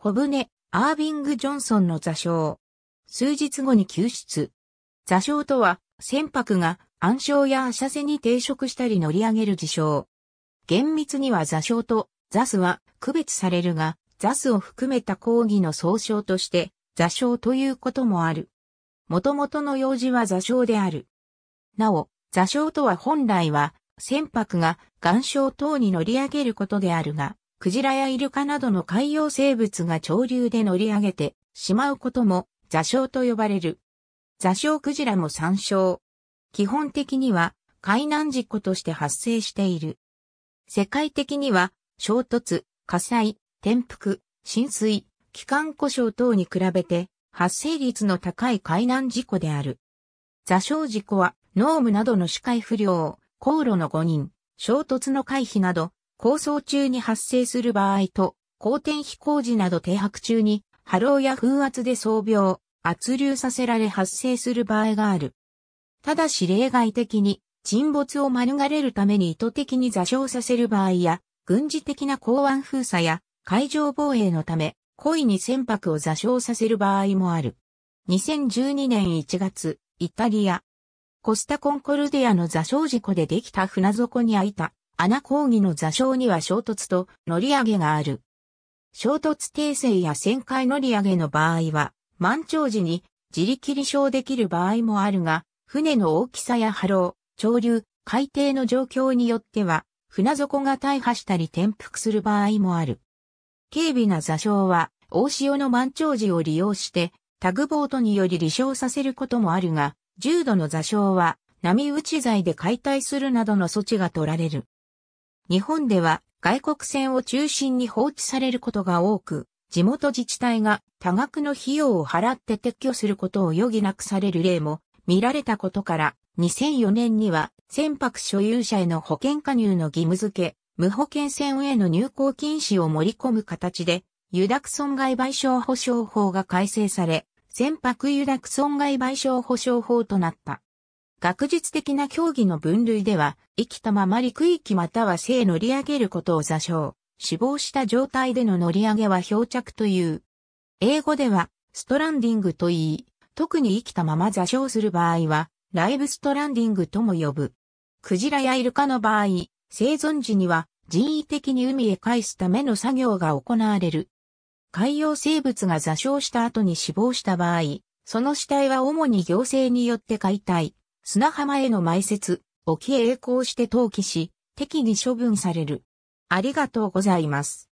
小舟、アービング・ジョンソンの座礁。数日後に救出。座礁とは、船舶が暗礁や浅瀬に抵触したり乗り上げる事象。厳密には座礁とザスは区別されるが、ザスを含めた講義の総称として座礁ということもある。元々の用事は座礁である。なお、座礁とは本来は船舶が岩礁等に乗り上げることであるが、クジラやイルカなどの海洋生物が潮流で乗り上げてしまうことも座礁と呼ばれる。座礁クジラも参照。基本的には海難事故として発生している。世界的には衝突、火災、転覆、浸水、機関故障等に比べて発生率の高い海難事故である。座礁事故は、濃霧などの視界不良、航路の誤認、衝突の回避など、構想中に発生する場合と、公転飛行時など停泊中に波浪や風圧で装病、圧流させられ発生する場合がある。ただし例外的に沈没を免れるために意図的に座礁させる場合や、軍事的な港湾封鎖や海上防衛のため、故意に船舶を座礁させる場合もある。2012年1月、イタリア。コスタコンコルディアの座礁事故でできた船底に開いた穴講義の座礁には衝突と乗り上げがある。衝突訂正や旋回乗り上げの場合は、満潮時に自力離礁できる場合もあるが、船の大きさや波浪、潮流、海底の状況によっては、船底が大破したり転覆する場合もある。軽微な座礁は、大潮の満潮時を利用して、タグボートにより離礁させることもあるが、重度の座礁は、波打ち材で解体するなどの措置が取られる。日本では外国船を中心に放置されることが多く、地元自治体が多額の費用を払って撤去することを余儀なくされる例も見られたことから、2004年には船舶所有者への保険加入の義務付け、無保険船への入港禁止を盛り込む形で、油濁損害賠償保障法が改正され、船舶油濁損害賠償保障法となった。学術的な競技の分類では、生きたまま陸域または性乗り上げることを座礁、死亡した状態での乗り上げは漂着という。英語では、ストランディングと言い、特に生きたまま座礁する場合は、ライブストランディングとも呼ぶ。クジラやイルカの場合、生存時には人為的に海へ返すための作業が行われる。海洋生物が座礁した後に死亡した場合、その死体は主に行政によって解体、砂浜への埋設、沖へ栄光して投棄し、適宜処分される。ありがとうございます。